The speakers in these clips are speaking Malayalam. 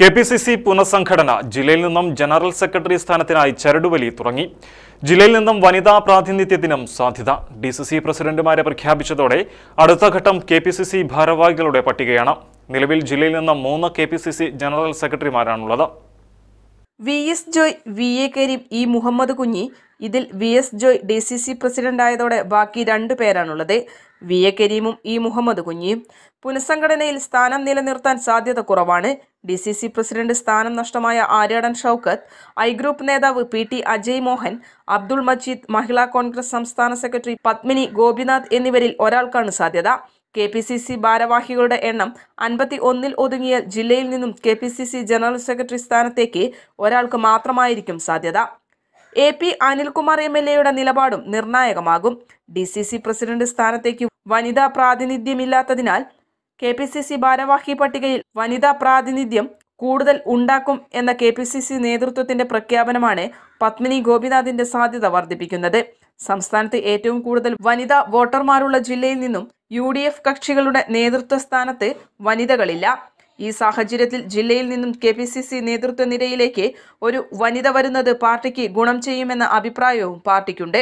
കെ പി സി സി പുനഃസംഘടന ജില്ലയിൽ നിന്നും ജനറൽ സെക്രട്ടറി സ്ഥാനത്തിനായി ചരടുവലി തുടങ്ങി ജില്ലയിൽ നിന്നും വനിതാ പ്രാതിനിധ്യത്തിനും സാധ്യത ഡി സി സി പ്രസിഡന്റുമാരെ പ്രഖ്യാപിച്ചതോടെ അടുത്ത ഘട്ടം കെ പി സി സി ഭാരവാഹികളുടെ പട്ടികയാണ് നിലവിൽ ജില്ലയിൽ നിന്നും മൂന്ന് K P C C general സെക്രട്ടറിമാരാണുള്ളത് V S Joy V A Kareem E Muhammad Kunhi ഇതിൽ V S Joy D C C ആയതോടെ ബാക്കി രണ്ടു പേരാണുള്ളത് വി എ കരീമും ഇ മുഹമ്മദ് കുഞ്ഞിയും പുനഃസംഘടനയിൽ സ്ഥാനം നിലനിർത്താൻ സാധ്യത കുറവാണ് ഡി സി സി പ്രസിഡന്റ് സ്ഥാനം നഷ്ടമായ ആര്യാടൻ ഷൌക്കത്ത് ഐ ഗ്രൂപ്പ് നേതാവ് പി ടി അജയ് മോഹൻ അബ്ദുൾ മജീദ് മഹിളാ കോൺഗ്രസ് സംസ്ഥാന സെക്രട്ടറി പത്മിനി ഗോപിനാഥ് എന്നിവരിൽ ഒരാൾക്കാണ് സാധ്യത കെ പി സി സി ഭാരവാഹികളുടെ എണ്ണം അൻപത്തി ഒന്നിൽ ഒതുങ്ങിയ ജില്ലയിൽ നിന്നും K P C C general secretary സ്ഥാനത്തേക്ക് ഒരാൾക്ക് മാത്രമായിരിക്കും സാധ്യത A P Anilkumar M L എയുടെ നിലപാടും നിർണായകമാകും ഡി സി സി പ്രസിഡന്റ് സ്ഥാനത്തേക്ക് വനിതാ പ്രാതിനിധ്യമില്ലാത്തതിനാൽ കെ പി സി സി ഭാരവാഹി പട്ടികയിൽ വനിതാ പ്രാതിനിധ്യം കൂടുതൽ ഉണ്ടാക്കും എന്ന കെ പി സി സി നേതൃത്വത്തിന്റെ പ്രഖ്യാപനമാണ് പത്മിനി ഗോപിനാഥിന്റെ സാധ്യത വർദ്ധിപ്പിക്കുന്നത് സംസ്ഥാനത്ത് ഏറ്റവും കൂടുതൽ വനിതാ വോട്ടർമാരുള്ള ജില്ലയിൽ നിന്നും യു ഡി എഫ് കക്ഷികളുടെ നേതൃത്വ സ്ഥാനത്ത് വനിതകളില്ല ഈ സാഹചര്യത്തിൽ ജില്ലയിൽ നിന്നും കെ പി സി സി നേതൃത്വ നിരയിലേക്ക് ഒരു വനിത വരുന്നത് പാർട്ടിക്ക് ഗുണം ചെയ്യുമെന്ന അഭിപ്രായവും പാർട്ടിക്കുണ്ട്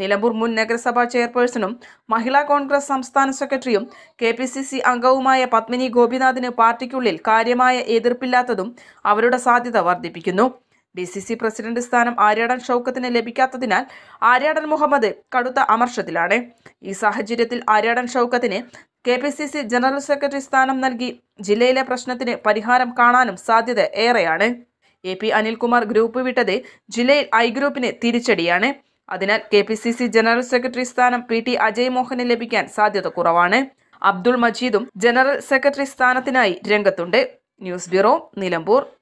നിലമ്പൂർ മുൻ നഗരസഭാ ചെയർപേഴ്സണും മഹിളാ കോൺഗ്രസ് സംസ്ഥാന സെക്രട്ടറിയും കെ പി സി സി അംഗവുമായ പത്മിനി ഗോപിനാഥിന് പാർട്ടിക്കുള്ളിൽ കാര്യമായ എതിർപ്പില്ലാത്തതും അവരുടെ സാധ്യത വർദ്ധിപ്പിക്കുന്നു ഡി സി സി പ്രസിഡന്റ് സ്ഥാനം ആര്യാടൻ ഷൗക്കത്തിന് ലഭിക്കാത്തതിനാൽ ആര്യാടൻ മുഹമ്മദ് കടുത്ത അമർഷത്തിലാണ് ഈ സാഹചര്യത്തിൽ ആര്യാടൻ ഷൗക്കത്തിന് K P C C general secretary സ്ഥാനം നൽകി ജില്ലയിലെ പ്രശ്നത്തിന് പരിഹാരം കാണാനും സാധ്യത ഏറെയാണ് എ പി അനിൽകുമാർ ഗ്രൂപ്പ് വിട്ടത് ജില്ലയിൽ ഐ ഗ്രൂപ്പിന് തിരിച്ചടിയാണ് അതിനാൽ K P C C general secretary സ്ഥാനം പി ടി അജയ് മോഹന് ലഭിക്കാൻ സാധ്യത കുറവാണ് അബ്ദുൾ മജീദും ജനറൽ സെക്രട്ടറി സ്ഥാനത്തിനായി രംഗത്തുണ്ട് ന്യൂസ് ബ്യൂറോ നിലമ്പൂർ